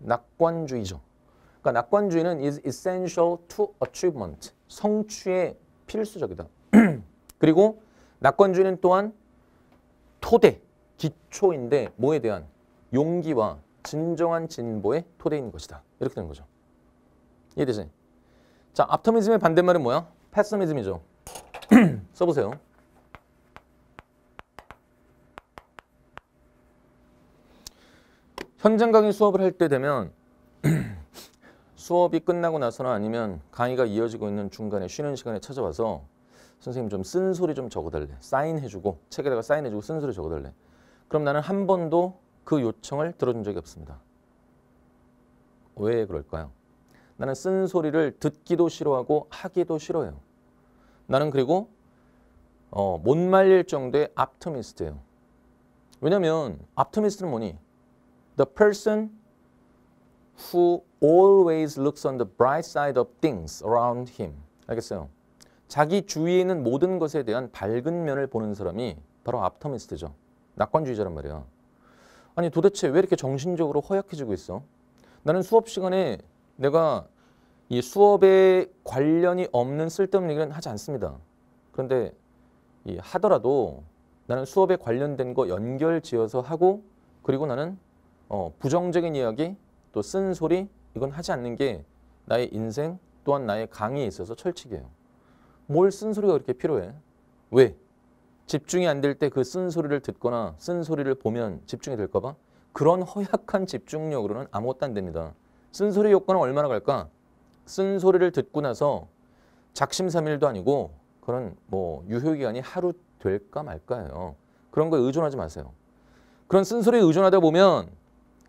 낙관주의죠. 그러니까 낙관주의는 is essential to achievement. 성취에 필수적이다. 그리고 낙관주의는 또한 토대, 기초인데 뭐에 대한 용기와 진정한 진보의 토대인 것이다. 이렇게 되는 거죠. 이해되지? 자, 앞터미즘의 반대말은 뭐야? 패스미즘이죠. 써보세요. 현장 강의 수업을 할 때 되면 수업이 끝나고 나서나 아니면 강의가 이어지고 있는 중간에 쉬는 시간에 찾아와서 선생님 좀 쓴소리 좀 적어달래. 사인해주고 책에다가 사인해주고 쓴소리 적어달래. 그럼 나는 한 번도 그 요청을 들어준 적이 없습니다. 왜 그럴까요? 나는 쓴소리를 듣기도 싫어하고 하기도 싫어요. 나는 그리고 어, 못 말릴 정도의 압트미스트예요. 왜냐하면 압트미스트는 뭐니? The person who always looks on the bright side of things around him. 알겠어요? 자기 주위에 있는 모든 것에 대한 밝은 면을 보는 사람이 바로 앞터미스트죠. 낙관주의자란 말이야. 아니 도대체 왜 이렇게 정신적으로 허약해지고 있어? 나는 수업 시간에 내가 이 수업에 관련이 없는 쓸데없는 얘기는 하지 않습니다. 그런데 하더라도 나는 수업에 관련된 거 연결 지어서 하고 그리고 나는 어, 부정적인 이야기 또 쓴소리 이건 하지 않는 게 나의 인생 또한 나의 강의에 있어서 철칙이에요. 뭘 쓴소리가 그렇게 필요해? 왜? 집중이 안 될 때 그 쓴소리를 듣거나 쓴소리를 보면 집중이 될까 봐? 그런 허약한 집중력으로는 아무것도 안 됩니다. 쓴소리 효과는 얼마나 갈까? 쓴소리를 듣고 나서 작심삼일도 아니고 그런 뭐 유효기간이 하루 될까 말까요 그런 거에 의존하지 마세요. 그런 쓴소리에 의존하다 보면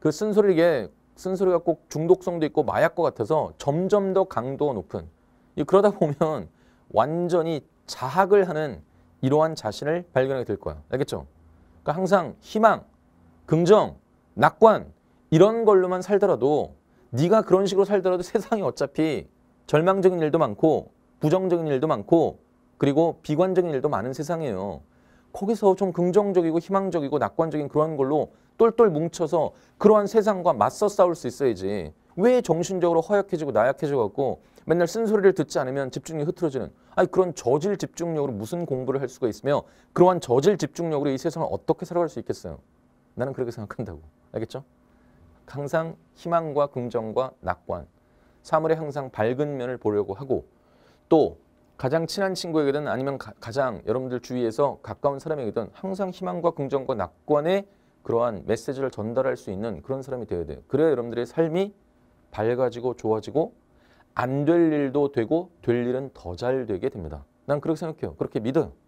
그 쓴소리 이게 쓴소리가 꼭 중독성도 있고 마약 과 같아서 점점 더 강도가 높은 그러다 보면 완전히 자학을 하는 이러한 자신을 발견하게 될 거야. 알겠죠? 그러니까 항상 희망, 긍정, 낙관 이런 걸로만 살더라도 네가 그런 식으로 살더라도 세상이 어차피 절망적인 일도 많고 부정적인 일도 많고 그리고 비관적인 일도 많은 세상이에요. 거기서 좀 긍정적이고 희망적이고 낙관적인 그런 걸로 똘똘 뭉쳐서 그러한 세상과 맞서 싸울 수 있어야지. 왜 정신적으로 허약해지고 나약해져 갖고 맨날 쓴소리를 듣지 않으면 집중력이 흐트러지는 아니 그런 저질 집중력으로 무슨 공부를 할 수가 있으며 그러한 저질 집중력으로 이 세상을 어떻게 살아갈 수 있겠어요? 나는 그렇게 생각한다고. 알겠죠? 항상 희망과 긍정과 낙관, 사물의 항상 밝은 면을 보려고 하고 또 가장 친한 친구에게든 아니면 가, 장 여러분들 주위에서 가까운 사람에게든 항상 희망과 긍정과 낙관의 그러한 메시지를 전달할 수 있는 그런 사람이 되어야 돼요. 그래야 여러분들의 삶이 밝아지고 좋아지고 안 될 일도 되고 될 일은 더 잘 되게 됩니다. 난 그렇게 생각해요. 그렇게 믿어요.